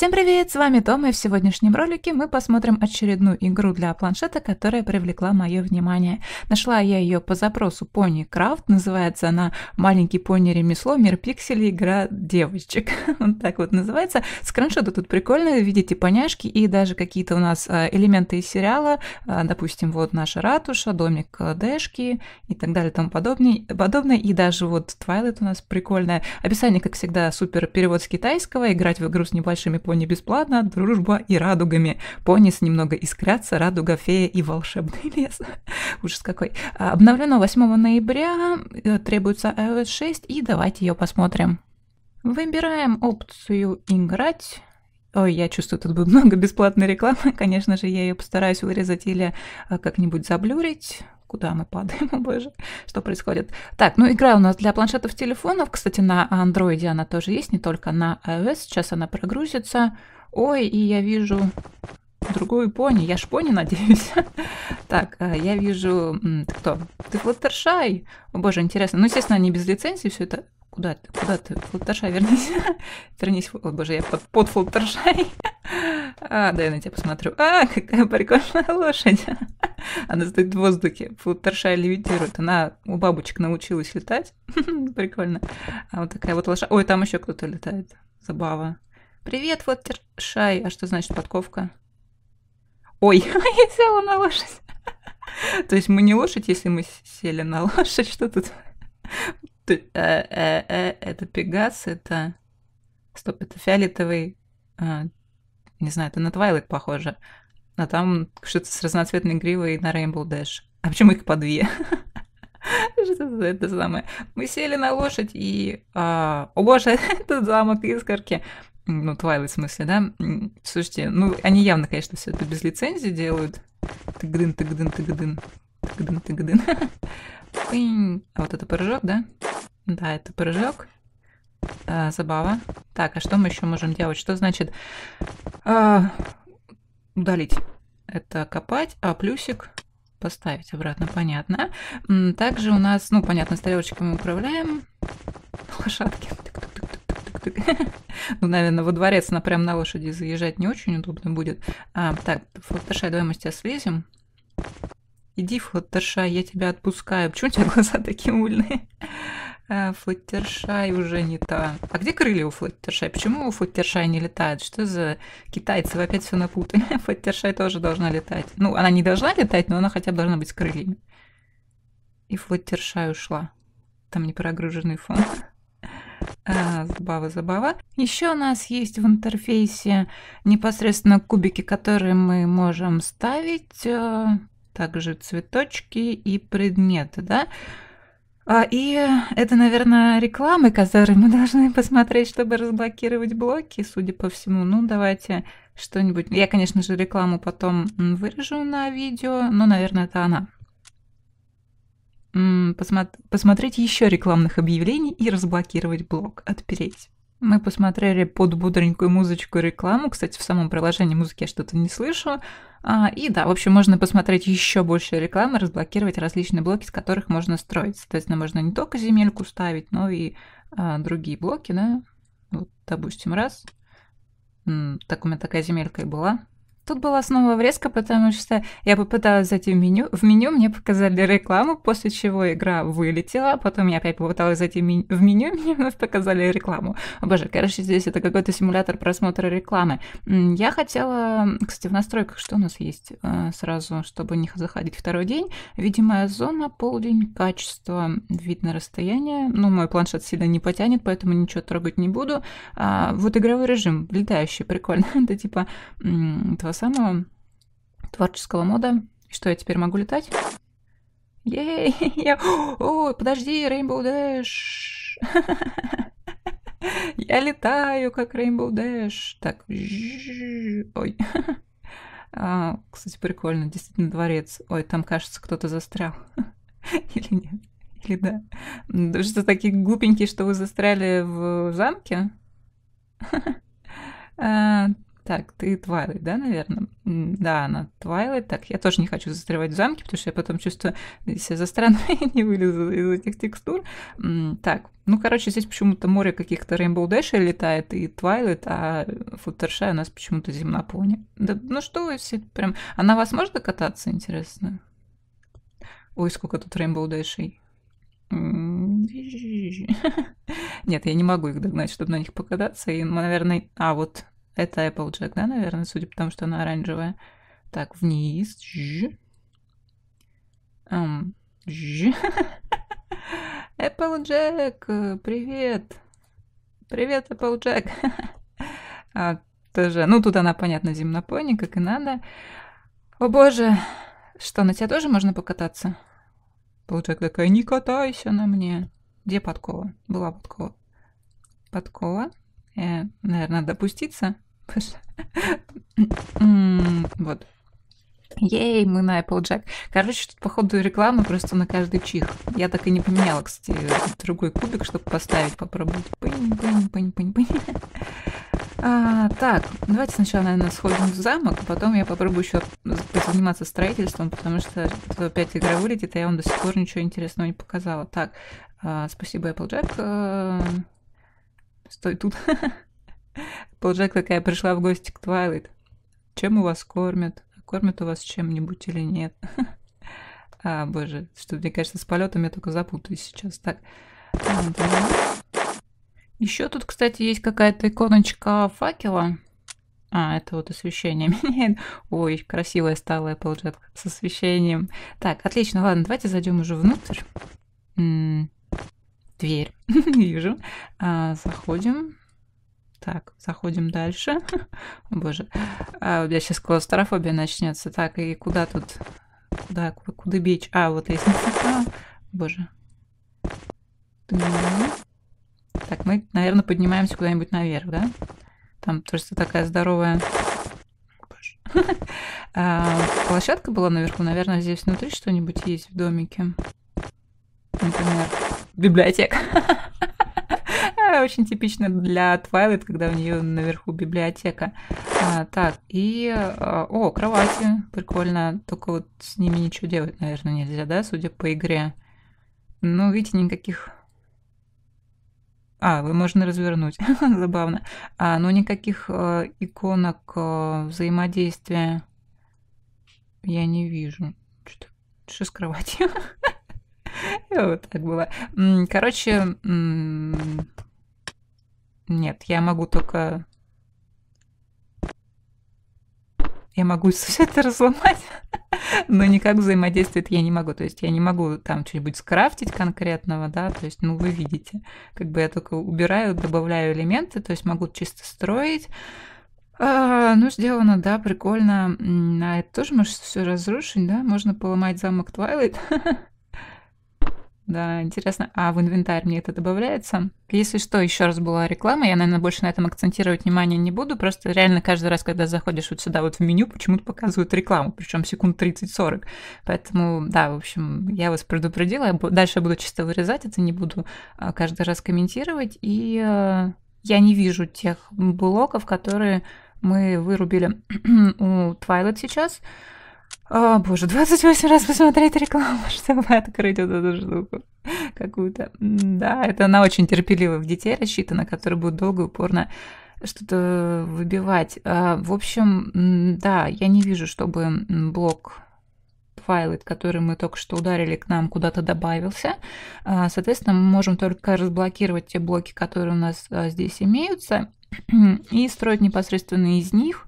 Всем привет, с вами Тома, и в сегодняшнем ролике мы посмотрим очередную игру для планшета, которая привлекла мое внимание. Нашла я ее по запросу Pony Craft, называется она «Маленький пони ремесло, мир пикселей, игра девочек». вот так вот называется. Скриншоты тут прикольные, видите поняшки и даже какие-то у нас э, элементы из сериала, э, допустим, вот наша ратуша, домик э, Дэшки и так далее и тому подобное, подобное. и даже вот Twilight у нас прикольная. Описание, как всегда, супер перевод с китайского, играть в игру с небольшими пони бесплатно, дружба и радугами. пони с немного искрятся, радуга, фея и волшебный лес. Ужас какой. Обновлено 8 ноября, э, требуется iOS 6, и давайте ее посмотрим. Выбираем опцию «Играть». Ой, я чувствую, тут будет много бесплатной рекламы. Конечно же, я ее постараюсь вырезать или э, как-нибудь заблюрить. Куда мы падаем, боже, что происходит? Так, ну игра у нас для планшетов, телефонов. Кстати, на андроиде она тоже есть, не только на iOS. Сейчас она прогрузится. Ой, и я вижу другую пони. Я ж пони, надеюсь. так, э, я вижу... кто? Ты Флаттершай. О боже, интересно. Ну, естественно, они без лицензии все это Куда ты? Куда ты? Флаттершай, вернись. Вернись. О, боже, я под, под Флаттершай. А, да, я на тебя посмотрю. А, какая прикольная лошадь. Она стоит в воздухе. Флаттершай левитирует. Она у бабочек научилась летать. Прикольно. А вот такая вот лошадь. Ой, там еще кто-то летает. Забава. Привет, Флаттершай. А что значит подковка? Ой, я села на лошадь. То есть мы не лошадь, если мы сели на лошадь. Что тут? Ты, э, э, э, это Пегас, это... Стоп, это фиолетовый... Э, не знаю, это на Твайлайт похоже. А там что-то с разноцветной гривой на Rainbow Dash. А почему их по две? Что за это самое? Мы сели на лошадь и... А, о боже, это замок искорки. Ну, Твайлайт в смысле, да? Слушайте, ну, они явно, конечно, все это без лицензии делают. Тыгдын, тыгдын, тыгдын. Тыгдын, тыгдын. Пынь. А вот это прыжок, да? Да, это прыжок. А, забава. Так, а что мы еще можем делать? Что значит а, удалить? Это копать, а плюсик поставить обратно, понятно. Также у нас, ну, понятно, стрелочкой мы управляем. Лошадки. ну, наверное, во дворец на прям на лошади заезжать не очень удобно будет. А, так, флотташай, давай мы сейчас слезем. Иди, Флаттершай, я тебя отпускаю. Почему у тебя глаза такие мыльные? Э, Флаттершай уже не та. А где крылья у Флаттершай? Почему у Флаттершай не летает? Что за китайцы? Вы опять все напутали. Флаттершай тоже должна летать. Ну, она не должна летать, но она хотя бы должна быть с крыльями. И Флаттершай ушла. Там не фон. А, забава, забава. Еще у нас есть в интерфейсе непосредственно кубики, которые мы можем ставить. Э, также цветочки и предметы, да? А, и это, наверное, рекламы, которые мы должны посмотреть, чтобы разблокировать блоки, судя по всему. Ну, давайте что-нибудь. Я, конечно же, рекламу потом вырежу на видео, но, наверное, это она. Посмотреть еще рекламных объявлений и разблокировать блок, отпереть. Мы посмотрели под бодренькую музычку и рекламу. Кстати, в самом приложении музыки я что-то не слышу. А, и да, в общем, можно посмотреть еще больше рекламы, разблокировать различные блоки, с которых можно строить. Соответственно, ну, можно не только земельку ставить, но и а, другие блоки, да. Вот, допустим, раз. Так у меня такая земелька и была. Тут была снова врезка, потому что я попыталась зайти в меню. В меню мне показали рекламу, после чего игра вылетела. А потом я опять попыталась зайти в меню, в меню мне вновь показали рекламу. О боже, короче, здесь это какой-то симулятор просмотра рекламы. Я хотела... Кстати, в настройках что у нас есть э, сразу, чтобы не заходить второй день? Видимая зона, полдень, качество, видно расстояние. Ну, мой планшет сильно не потянет, поэтому ничего трогать не буду. А, вот игровой режим, летающий, прикольно. это типа самого творческого мода. Что, я теперь могу летать? Ей, я... О, подожди, Rainbow Dash. Я летаю, как Rainbow Dash. Так. Ой. А, кстати, прикольно. Действительно, дворец. Ой, там, кажется, кто-то застрял. Или нет? Или да? Потому что такие глупенькие, что вы застряли в замке. Так, ты Твайлайт, да, наверное? Да, она Твайлайт. Так, я тоже не хочу застревать в замке, потому что я потом чувствую, э, если за страну я не вылезу из этих текстур. Так, ну, короче, здесь почему-то море каких-то Rainbow Dash летает и Twilight, а Fluttershy у нас почему-то земнопони. Да, ну что, вы все прям... Она а вас может кататься, интересно? Ой, сколько тут Rainbow Dash'ей. Нет, я не могу их догнать, чтобы на них покататься. И, наверное... А, вот это Applejack, да, наверное, судя по тому, что она оранжевая. Так, вниз. Ж. Um, Applejack, привет. Привет, Applejack. а, тоже, ну тут она, понятно, земнопойни, как и надо. О боже, что, на тебя тоже можно покататься? Applejack такая, не катайся на мне. Где подкова? Была подкова. Подкова. Э, наверное, допуститься. Вот. Ей, мы на Applejack. Короче, тут, походу, реклама просто на каждый чих. Я так и не поменяла, кстати, другой кубик, чтобы поставить, попробовать. Пынь, пынь, пынь, пынь, пынь. А, так, давайте сначала, наверное, сходим в замок, а потом я попробую еще заниматься строительством, потому что опять игра вылетит, а я вам до сих пор ничего интересного не показала. Так, а, спасибо, Applejack. А, э, стой тут. Полджек такая пришла в гости к Твайлайт. Чем у вас кормят? Кормят у вас чем-нибудь или нет? А, боже, что мне кажется, с полетом я только запутаюсь сейчас. Так. А, Еще тут, кстати, есть какая-то иконочка факела. А, это вот освещение меняет. Ой, красивая стала Applejack с освещением. Так, отлично, ладно, давайте зайдем уже внутрь. М -м дверь. Вижу. А, заходим. Так, заходим дальше. боже. А, у меня сейчас клаустрофобия начнется. Так, и куда тут? Да, куда, куда бечь? А, вот лестница. А, боже. Так, мы, наверное, поднимаемся куда-нибудь наверх, да? Там просто такая здоровая... Боже. А, площадка была наверху. Наверное, здесь внутри что-нибудь есть в домике. Например, библиотека. очень типично для Твайлайт, когда у нее наверху библиотека. А, так, и... А, о, кровати. Прикольно. Только вот с ними ничего делать, наверное, нельзя, да, судя по игре. Ну, видите, никаких... А, вы можно развернуть. Забавно. А, но ну, никаких э, иконок э, взаимодействия я не вижу. что с кроватью. Вот так было. Короче, нет, я могу только... Я могу все это разломать, но никак взаимодействовать я не могу. То есть я не могу там что-нибудь скрафтить конкретного, да, то есть, ну, вы видите. Как бы я только убираю, добавляю элементы, то есть могу чисто строить, а, ну, сделано, да, прикольно. А это тоже можешь все разрушить, да? Можно поломать замок Твайлайт. Да, интересно. А в инвентарь мне это добавляется? Если что, еще раз была реклама. Я, наверное, больше на этом акцентировать внимание не буду. Просто реально каждый раз, когда заходишь вот сюда вот в меню, почему-то показывают рекламу, причем секунд 30-40. Поэтому, да, в общем, я вас предупредила. Я дальше буду чисто вырезать это, не буду а, каждый раз комментировать. И э, я не вижу тех блоков, которые мы вырубили у Twilight сейчас. О, боже, 28 раз посмотреть рекламу, чтобы открыть вот эту штуку какую-то. Да, это она очень в детей рассчитана, которые будут долго и упорно что-то выбивать. А, в общем, да, я не вижу, чтобы блок файлы, который мы только что ударили, к нам куда-то добавился. А, соответственно, мы можем только разблокировать те блоки, которые у нас а, здесь имеются, и строить непосредственно из них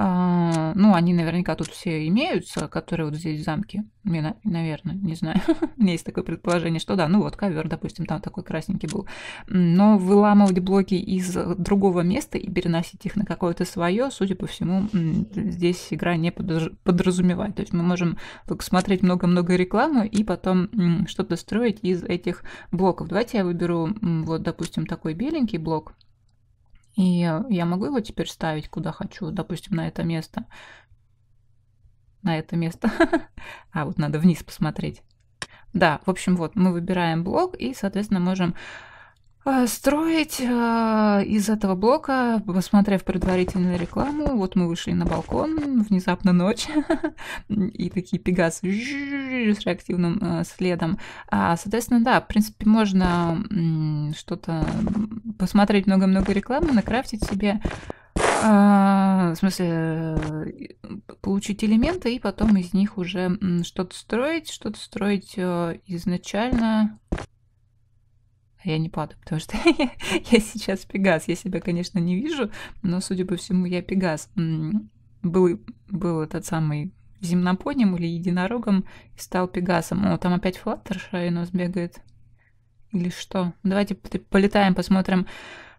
а, ну, они наверняка тут все имеются, которые вот здесь в замке. наверное, не знаю. У меня есть такое предположение, что да, ну вот ковер, допустим, там такой красненький был. Но выламывать блоки из другого места и переносить их на какое-то свое, судя по всему, здесь игра не подразумевает. То есть мы можем только смотреть много-много рекламы и потом что-то строить из этих блоков. Давайте я выберу вот, допустим, такой беленький блок. И я могу его теперь ставить куда хочу, допустим, на это место. На это место. А, вот надо вниз посмотреть. Да, в общем, вот мы выбираем блок и, соответственно, можем э, строить э, из этого блока, посмотрев предварительную рекламу. Вот мы вышли на балкон, внезапно ночь, и такие пегасы с реактивным следом. Соответственно, да, в принципе, можно что-то посмотреть много-много рекламы, накрафтить себе, а, в смысле, э, получить элементы и потом из них уже что-то строить, что-то строить э, изначально. Я не падаю, потому что я, сейчас Пегас. Я себя, конечно, не вижу, но, судя по всему, я Пегас. Был, был этот самый земнопонем или единорогом стал Пегасом. О, там опять Флаттершай у нас бегает. Или что? Давайте полетаем, посмотрим,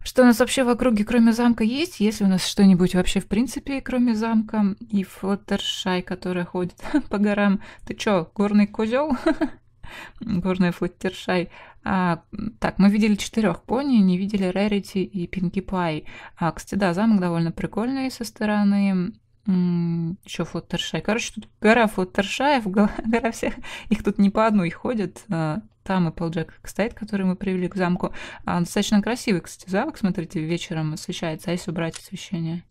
что у нас вообще в округе, кроме замка, есть? если у нас что-нибудь вообще в принципе, кроме замка? И Флаттершай, которая ходит по горам. Ты чё, горный козел? горный Флаттершай. А, так, мы видели четырех пони, не видели Рерити и Пинки Пай. А, кстати, да, замок довольно прикольный со стороны. Еще Флаттершай. Короче, тут гора Флаттершаев, гора всех. Их тут не по одной ходят. А, там и Пол Джек стоит, который мы привели к замку. А, достаточно красивый, кстати, замок, смотрите, вечером освещается, а если убрать освещение?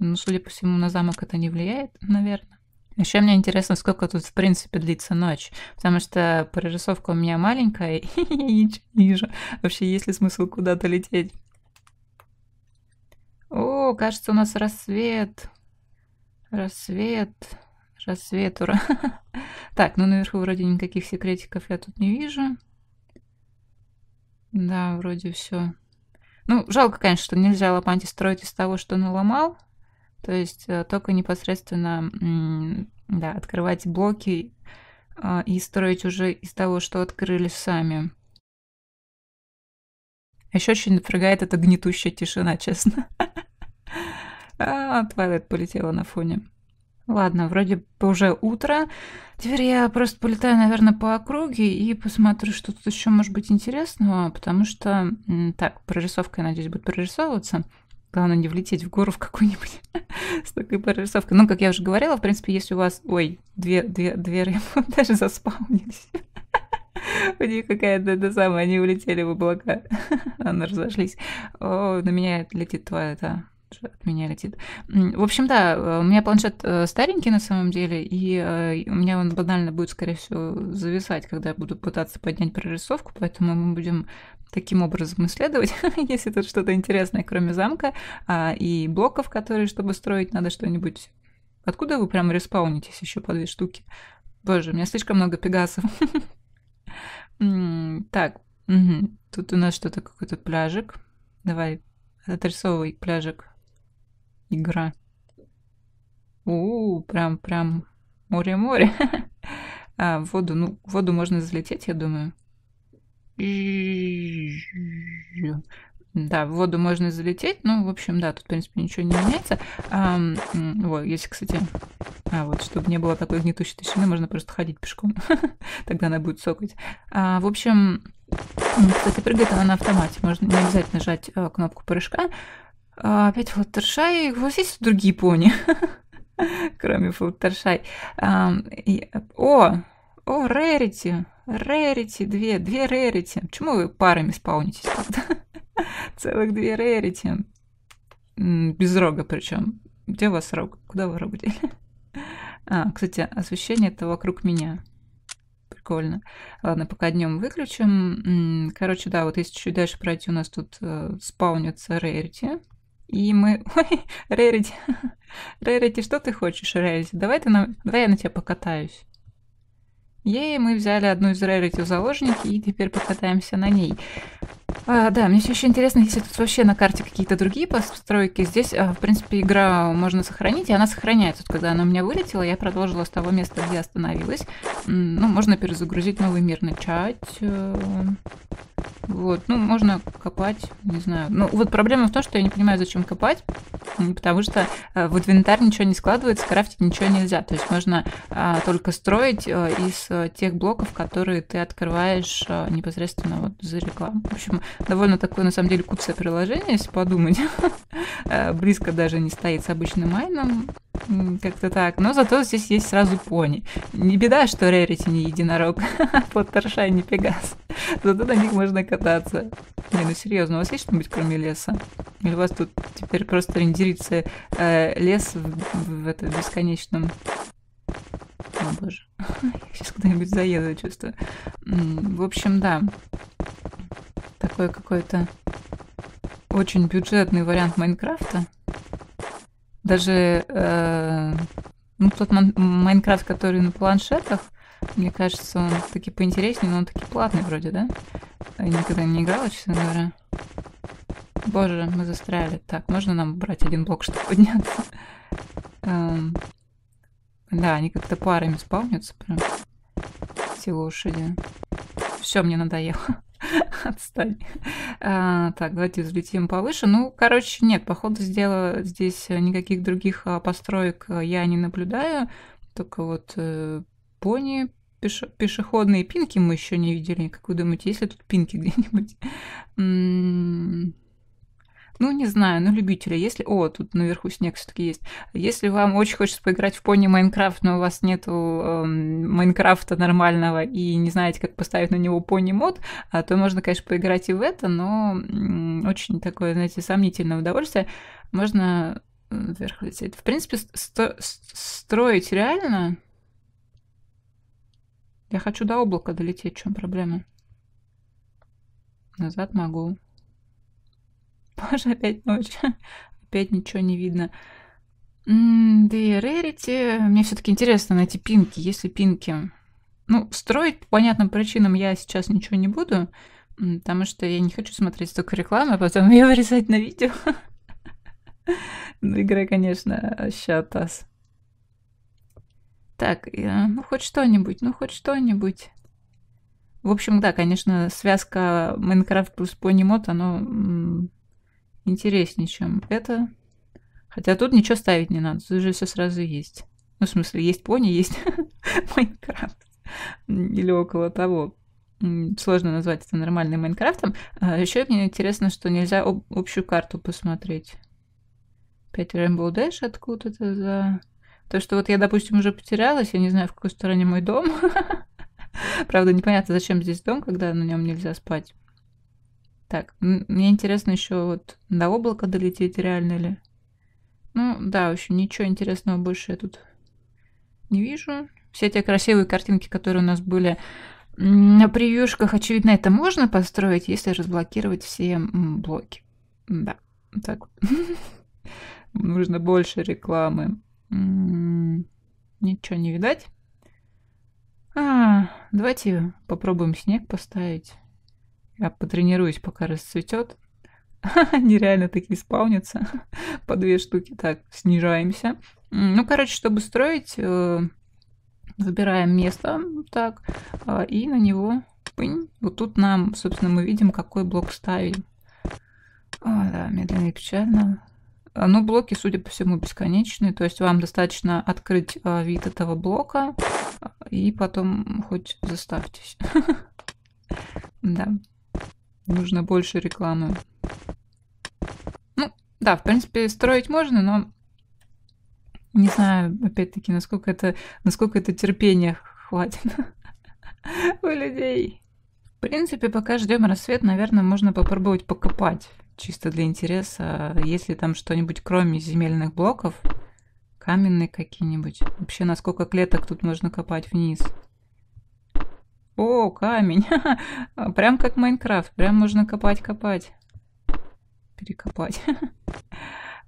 Ну, судя по всему, на замок это не влияет, наверное. Еще мне интересно, сколько тут, в принципе, длится ночь. Потому что прорисовка у меня маленькая, и я ничего не вижу. Вообще, есть ли смысл куда-то лететь? О, кажется, у нас рассвет. Рассвет. Рассвет, ура. Так, ну наверху вроде никаких секретиков я тут не вижу. Да, вроде все. Ну, жалко, конечно, что нельзя лопанти строить из того, что наломал. То есть э, только непосредственно да, открывать блоки э, и строить уже из того, что открыли сами. Еще очень напрягает эта гнетущая тишина, честно. А, Твайлайт полетела на фоне. Ладно, вроде бы уже утро. Теперь я просто полетаю, наверное, по округе и посмотрю, что тут еще может быть интересного, потому что... Так, прорисовка, я надеюсь, будет прорисовываться. Главное не влететь в гору в какую-нибудь с такой прорисовкой. Ну, как я уже говорила, в принципе, если у вас... Ой, две, две, две рыбы даже заспаунились. У них какая-то это самое, они улетели в облака, она разошлись. О, на меня летит твоя, это от меня летит. В общем, да, э, у меня планшет э, старенький на самом деле, и э, у меня он банально будет, скорее всего, зависать, когда я буду пытаться поднять прорисовку, поэтому мы будем таким образом исследовать, если тут что-то интересное, кроме замка а, и блоков, которые, чтобы строить, надо что-нибудь... Откуда вы прям респаунитесь еще по две штуки? Боже, у меня слишком много пегасов. Так, тут у нас что-то, какой-то пляжик. Давай, отрисовывай пляжик игра. У, -у прям, прям море-море. а, в воду, ну, в воду можно залететь, я думаю. Да, в воду можно залететь. Ну, в общем, да, тут, в принципе, ничего не меняется. А, вот, если, кстати... А, вот, чтобы не было такой гнетущей тишины, можно просто ходить пешком. Тогда она будет сокать. А, в общем, кстати, прыгает она на автомате. Можно не обязательно жать а, кнопку прыжка. А, опять Флаттершай, у вас есть другие пони? Кроме Флаттершай. О, о, Рерити, Рерити, две, две Рерити. Почему вы парами спаунитесь тогда? Целых две Рерити. Без рога причем. Где у вас рог? Куда вы рог дели? А, кстати, освещение это вокруг меня. Прикольно. Ладно, пока днем выключим. Короче, да, вот если чуть дальше пройти, у нас тут э, спаунятся рерити. И мы... Ой, Рерити, Рерити, что ты хочешь, Рерити? Давай, ты на... Давай я на тебя покатаюсь. Ей, мы взяли одну из Рерити в заложники и теперь покатаемся на ней. А, да, мне все еще интересно, если тут вообще на карте какие-то другие постройки. Здесь, а, в принципе, игра можно сохранить, и она сохраняется. Вот когда она у меня вылетела, я продолжила с того места, где остановилась. Ну, можно перезагрузить новый мир, начать. Э, вот, ну, можно копать, не знаю. Ну, вот проблема в том, что я не понимаю, зачем копать, потому что э, в инвентарь ничего не складывается, крафтить ничего нельзя. То есть можно а, только строить а, из а, тех блоков, которые ты открываешь а, непосредственно вот за рекламу. В общем, довольно такое, на самом деле, куцое приложение, если подумать. Э, близко даже не стоит с обычным майном. Как-то так. Но зато здесь есть сразу пони. Не беда, что Рерити не единорог, Поттершай не пегас. Зато на них можно кататься. Не, ну серьезно, у вас есть что-нибудь кроме леса? Или у вас тут теперь просто рендерится э, лес в, в это бесконечном о боже. Я сейчас куда-нибудь заеду, чувствую. В общем, да такой какой-то очень бюджетный вариант Майнкрафта. Даже э, ну, тот Майнкрафт, который на планшетах, мне кажется, он таки поинтереснее, но он таки платный вроде, да? Я никогда не играла, честно говоря. Боже, мы застряли. Так, можно нам брать один блок, чтобы подняться? Эм, да, они как-то парами спавнятся прям. все лошади. Все, мне надоело. отстань. А, так, давайте взлетим повыше. Ну, короче, нет, походу ходу здесь никаких других а, построек а, я не наблюдаю. Только вот э, пони, пеше пешеходные пинки мы еще не видели. Как вы думаете, есть ли тут пинки где-нибудь? ну, не знаю, ну, любителя. Если... О, тут наверху снег все таки есть. Если вам очень хочется поиграть в пони Майнкрафт, но у вас нету эм, Майнкрафта нормального и не знаете, как поставить на него пони мод, а, то можно, конечно, поиграть и в это, но очень такое, знаете, сомнительное удовольствие. Можно э, вверх лететь. В принципе, сто... строить реально... Я хочу до облака долететь, в чем проблема? Назад могу. Паша, опять ночь. опять ничего не видно. М-м, да и Rarity. Мне все-таки интересно найти пинки. Если пинки? Ну, строить по понятным причинам я сейчас ничего не буду, потому что я не хочу смотреть столько рекламы, а потом ее вырезать на видео. Ну, игра, конечно, щатас. Так, э, ну хоть что-нибудь, ну хоть что-нибудь. В общем, да, конечно, связка Minecraft плюс Pony Mod, оно интереснее, чем это. Хотя тут ничего ставить не надо, тут же все сразу есть. Ну, в смысле, есть пони, есть Майнкрафт. Или около того. Сложно назвать это нормальным Майнкрафтом. А еще мне интересно, что нельзя общую карту посмотреть. Опять Rainbow Dash откуда-то за... То, что вот я, допустим, уже потерялась, я не знаю, в какой стороне мой дом. Правда, непонятно, зачем здесь дом, когда на нем нельзя спать. Так, мне интересно еще вот до облака долететь реально ли? Ну да, в общем, ничего интересного больше я тут не вижу. Все те красивые картинки, которые у нас были на превьюшках, очевидно, это можно построить, если разблокировать все блоки. Да, так Нужно больше рекламы. Ничего не видать. А, давайте попробуем снег поставить. Я потренируюсь, пока расцветет. Нереально такие спаунятся. По две штуки. Так, снижаемся. Ну, короче, чтобы строить, выбираем э, место. Так, а, и на него... Вот тут нам, собственно, мы видим, какой блок ставим. О, а, да, медленно и печально. А, ну блоки, судя по всему, бесконечные. То есть вам достаточно открыть вид этого блока и потом хоть заставьтесь. Да. Нужно больше рекламы. Ну, да, в принципе, строить можно, но не знаю, опять-таки, насколько это, насколько это терпения хватит у людей. В принципе, пока ждем рассвет, наверное, можно попробовать покопать, чисто для интереса, если там что-нибудь кроме земельных блоков, каменные какие-нибудь. Вообще, насколько клеток тут можно копать вниз? О, камень. Прям как Майнкрафт. Прям можно копать-копать. Перекопать.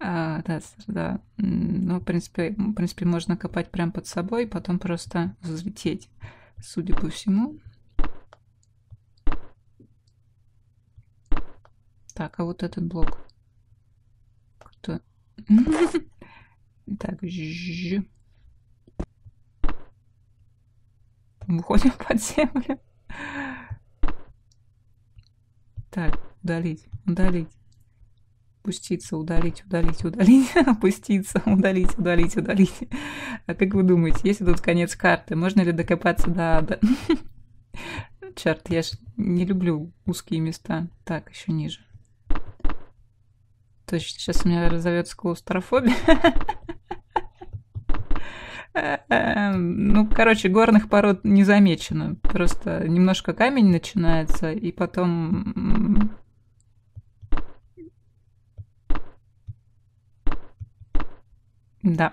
А, да, да. Ну, в принципе, в принципе, можно копать прям под собой, потом просто взлететь, судя по всему. Так, а вот этот блок. Кто? Так, жжж. Уходим под землю. Так, удалить, удалить. Пуститься, удалить, удалить, удалить. Опуститься, удалить, удалить, удалить. А как вы думаете, если тут конец карты, можно ли докопаться до ада? Черт, я же не люблю узкие места. Так, еще ниже. Точно, сейчас у меня разовется клаустрофобия. Эм, ну, короче, горных пород не замечено. Просто немножко камень начинается, и потом... Да.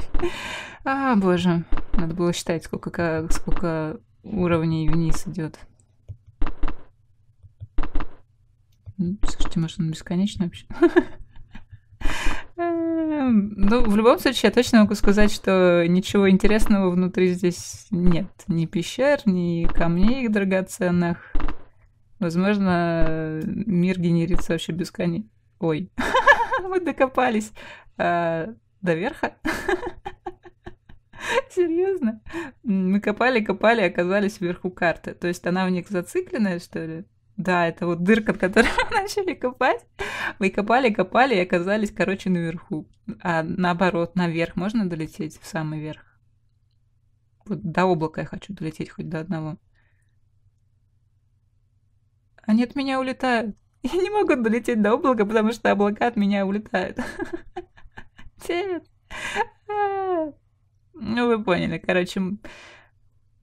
а, боже. Надо было считать, сколько, сколько уровней вниз идет. Слушайте, может он бесконечный вообще? Ну, в любом случае, я точно могу сказать, что ничего интересного внутри здесь нет. Ни пещер, ни камней драгоценных. Возможно, мир генерится вообще без бесконечно. Ой, мы докопались э, до верха. Серьезно? Мы копали, копали, оказались вверху карты. То есть она в них зацикленная, что ли? Да, это вот дырка, от которой мы начали копать. Мы копали, копали и оказались, короче, наверху. А наоборот, наверх можно долететь в самый верх? Вот до облака я хочу долететь, хоть до одного. Они от меня улетают. Я не могу долететь до облака, потому что облака от меня улетают. Нет. А. Ну, вы поняли, короче.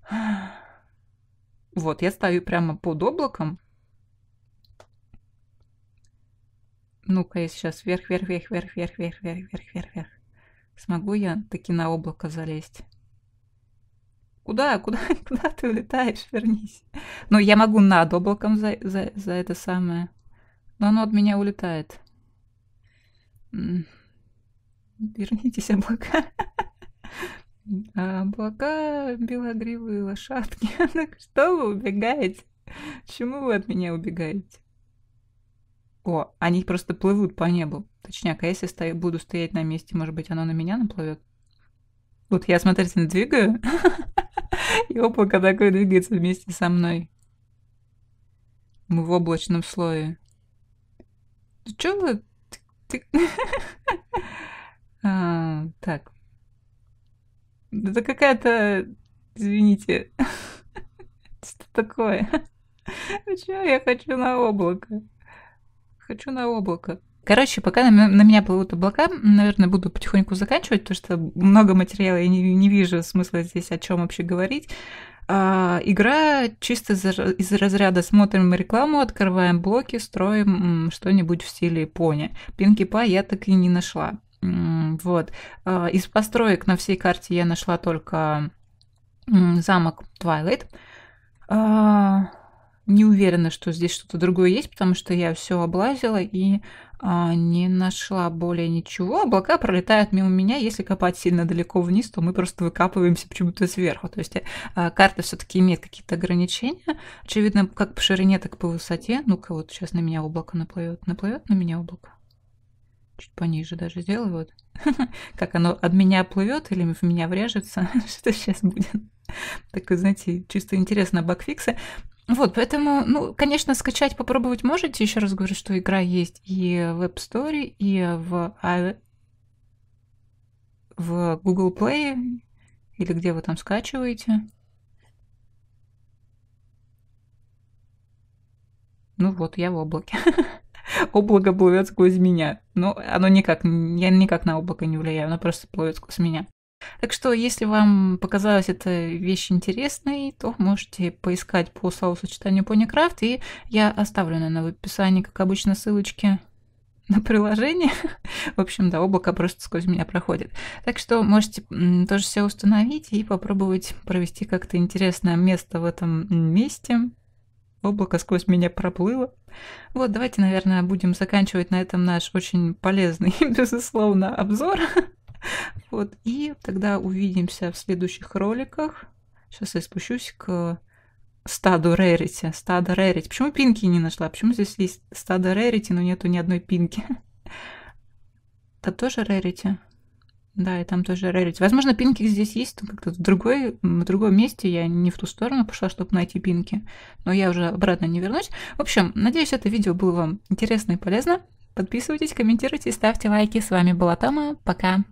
Вот, я стою прямо под облаком, Ну-ка, я сейчас вверх, вверх, вверх, вверх, вверх, вверх, вверх, вверх, вверх, вверх. Смогу я таки на облако залезть? Куда, куда, куда ты улетаешь? Вернись. Ну, я могу над облаком за, за, за это самое. Но оно от меня улетает. Вернитесь, облака. Облака, белогривые лошадки. Что вы убегаете? Почему вы от меня убегаете? О, они просто плывут по небу. Точняк, а если стою, буду стоять на месте, может быть, оно на меня наплывет? Вот я смотрите, двигаю, и облако такое двигается вместе со мной. Мы в облачном слое. Ну чё вы... Ты... а, так. Это какая-то... Извините. Что такое? Почему я хочу на облако? Хочу на облако. Короче, пока на, на меня плывут облака, наверное, буду потихоньку заканчивать, потому что много материала я не, не вижу смысла здесь о чем вообще говорить. А, игра чисто из, из разряда смотрим рекламу, открываем блоки, строим что-нибудь в стиле пони. Пинки па я так и не нашла. Вот. А, из построек на всей карте я нашла только замок Twilight. А, не уверена, что здесь что-то другое есть, потому что я все облазила и а, не нашла более ничего. Облака пролетают мимо меня. Если копать сильно далеко вниз, то мы просто выкапываемся почему-то сверху. То есть а, карта все-таки имеет какие-то ограничения. Очевидно, как по ширине, так и по высоте. Ну-ка, вот сейчас на меня облако наплывет. Наплывет на меня облако? Чуть пониже даже сделаю. Вот. Как оно от меня плывет или в меня врежется? Что сейчас будет? Такой, знаете, чисто интересно бакфиксы. Вот, поэтому, ну, конечно, скачать попробовать можете. Еще раз говорю, что игра есть и в App Store, и в, в Google Play, или где вы там скачиваете. Ну вот, я в облаке. Облако плывет сквозь меня. Но оно никак, я никак на облако не влияю, оно просто плывет сквозь меня. Так что, если вам показалась эта вещь интересной, то можете поискать по словосочетанию Ponycraft, и я оставлю, наверное, в описании, как обычно, ссылочки на приложение. в общем, да, облако просто сквозь меня проходит. Так что можете тоже все установить и попробовать провести как-то интересное место в этом месте. Облако сквозь меня проплыло. Вот, давайте, наверное, будем заканчивать на этом наш очень полезный, безусловно, обзор. Вот. И тогда увидимся в следующих роликах. Сейчас я спущусь к стаду Рерити. Стадо Рерити. Почему пинки не нашла? Почему здесь есть стадо Рерити, но нету ни одной пинки? Это тоже Рерити. Да, и там тоже Рерити. Возможно, пинки здесь есть, но как-то в, другой, в другом месте. Я не в ту сторону пошла, чтобы найти пинки. Но я уже обратно не вернусь. В общем, надеюсь, это видео было вам интересно и полезно. Подписывайтесь, комментируйте, ставьте лайки. С вами была Тома. Пока.